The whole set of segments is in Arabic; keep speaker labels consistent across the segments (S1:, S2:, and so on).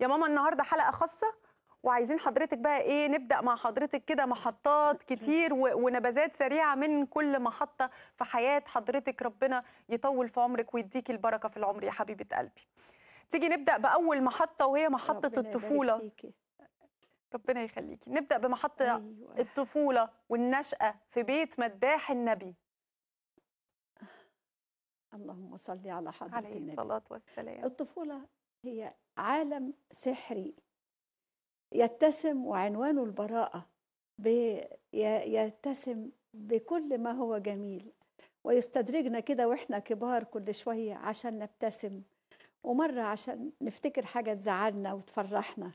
S1: يا ماما النهارده حلقه خاصه وعايزين حضرتك بقى ايه نبدا مع حضرتك كده محطات كتير ونبذات سريعه من كل محطه في حياه حضرتك ربنا يطول في عمرك ويديكي البركه في العمر يا حبيبه قلبي تيجي نبدا باول محطه وهي محطه الطفوله ربنا يخليكي نبدا بمحطه أيوة. الطفوله والنشاه في بيت مداح النبي اللهم صل على حضرة عليه النبي الصلاة والسلام الطفولة هي عالم سحري يتسم وعنوانه البراءة يتسم بكل ما هو جميل ويستدرجنا كده واحنا كبار كل شوية عشان نبتسم ومرة عشان نفتكر حاجة تزعلنا وتفرحنا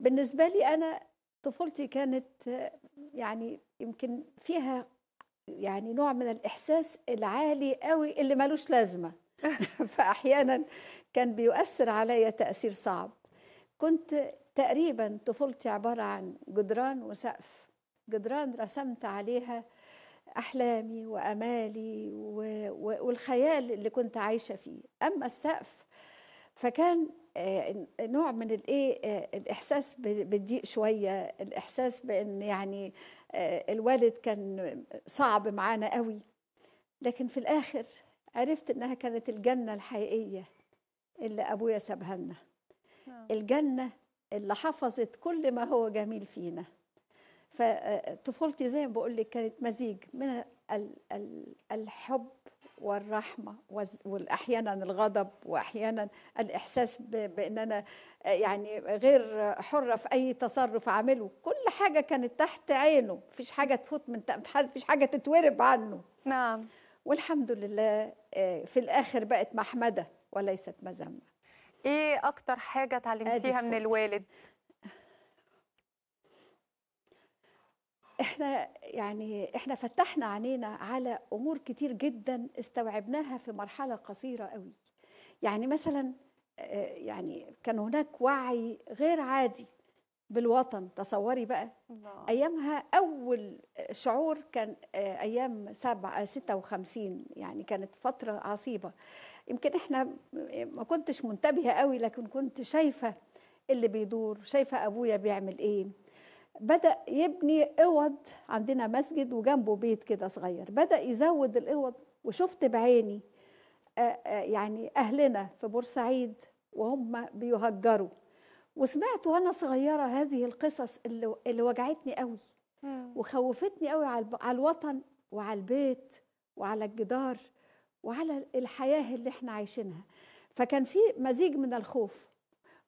S1: بالنسبة لي أنا طفولتي كانت يعني يمكن فيها يعني نوع من الإحساس العالي قوي اللي ملوش لازمة فأحيانا كان بيؤثر علي تأثير صعب كنت تقريبا طفولتي عبارة عن جدران وسقف جدران رسمت عليها أحلامي وأمالي و... و... والخيال اللي كنت عايشة فيه أما السقف فكان آه، نوع من الايه آه، الاحساس بالضيق شويه الاحساس بان يعني آه، الوالد كان صعب معانا قوي لكن في الاخر عرفت انها كانت الجنه الحقيقيه اللي ابويا سابها لنا نعم. الجنه اللي حفظت كل ما هو جميل فينا فطفولتي زي ما بقول لك كانت مزيج من الحب والرحمه واحيانا الغضب واحيانا الاحساس بان انا يعني غير حره في اي تصرف اعمله كل حاجه كانت تحت عينه مفيش حاجه تفوت من مفيش حاجه تتورب عنه نعم والحمد لله آه، في الاخر بقت محمده وليست مذمه ايه اكتر حاجه اتعلمتيها من الوالد احنا يعني احنا فتحنا عينينا على امور كتير جدا استوعبناها في مرحله قصيره قوي يعني مثلا آه، يعني كان هناك وعي غير عادي بالوطن تصوري بقى الله. ايامها اول شعور كان آه، ايام آه، ستة 56 يعني كانت فتره عصيبه يمكن احنا ما كنتش منتبهه قوي لكن كنت شايفه اللي بيدور شايفه ابويا بيعمل ايه بدا يبني اوض عندنا مسجد وجنبه بيت كده صغير بدا يزود الاوض وشفت بعيني آه، يعني اهلنا في بورسعيد وهم بيهجروا وسمعت وانا صغيره هذه القصص اللي, اللي وجعتني قوي وخوفتني قوي على الوطن وعلى البيت وعلى الجدار وعلى الحياه اللي احنا عايشينها فكان في مزيج من الخوف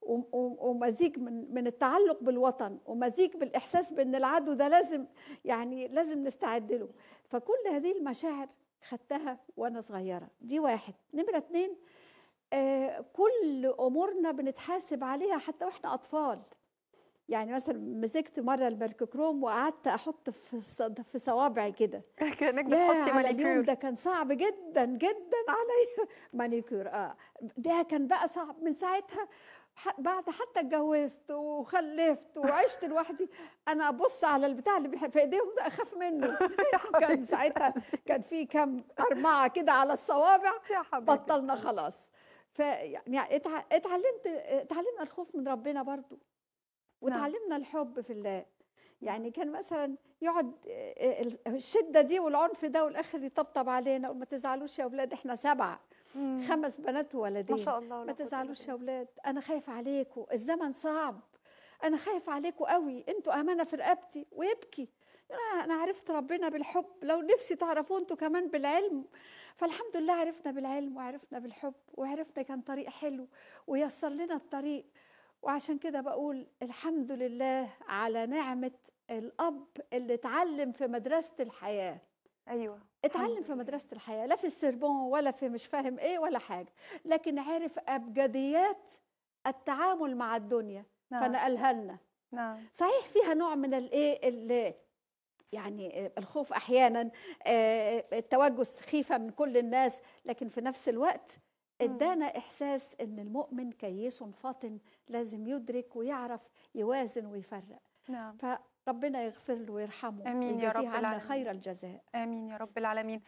S1: ومزيج من من التعلق بالوطن ومزيج بالاحساس بان العدو ده لازم يعني لازم نستعد له فكل هذه المشاعر خدتها وانا صغيره دي واحد نمره اتنين آه، كل امورنا بنتحاسب عليها حتى واحنا اطفال يعني مثلا مسكت مره البركوكروم وقعدت احط في في صوابعي كده كانك بتحطي مانيكير ده كان صعب جدا جدا عليا مانيكير اه ده كان بقى صعب من ساعتها بعد حتى اتجوزت وخلفت وعشت لوحدي انا ابص على البتاع اللي في ايديهم ده اخاف منه كان ساعتها كان في كام ارمعه كده على الصوابع بطلنا خلاص فيعني اتعلمت اتعلمنا الخوف من ربنا برضو نعم. وتعلمنا الحب في الله يعني كان مثلا يقعد الشده دي والعنف ده والاخر يطبطب علينا وما تزعلوش يا اولاد احنا سبعه خمس بنات وولدين ما شاء الله ما تزعلوش يا اولاد انا خايف عليكم الزمن صعب انا خايف عليكم قوي انتوا امانه في رقبتي ويبكي انا عرفت ربنا بالحب لو نفسي تعرفوا انتوا كمان بالعلم فالحمد لله عرفنا بالعلم وعرفنا بالحب وعرفنا كان طريق حلو ويسر لنا الطريق وعشان كده بقول الحمد لله على نعمه الاب اللي اتعلم في مدرسه الحياه ايوه اتعلم في مدرسه الحياه لا في السربون ولا في مش فاهم ايه ولا حاجه لكن عرف ابجديات التعامل مع الدنيا نعم. فنقلها لنا نعم صحيح فيها نوع من الايه يعني الخوف احيانا آه، التوجس خيفه من كل الناس لكن في نفس الوقت ادانا احساس ان المؤمن كيس فاطن لازم يدرك ويعرف يوازن ويفرق نعم. فربنا يغفر له ويرحمه امين يا رب العالمين خير الجزاء امين يا رب العالمين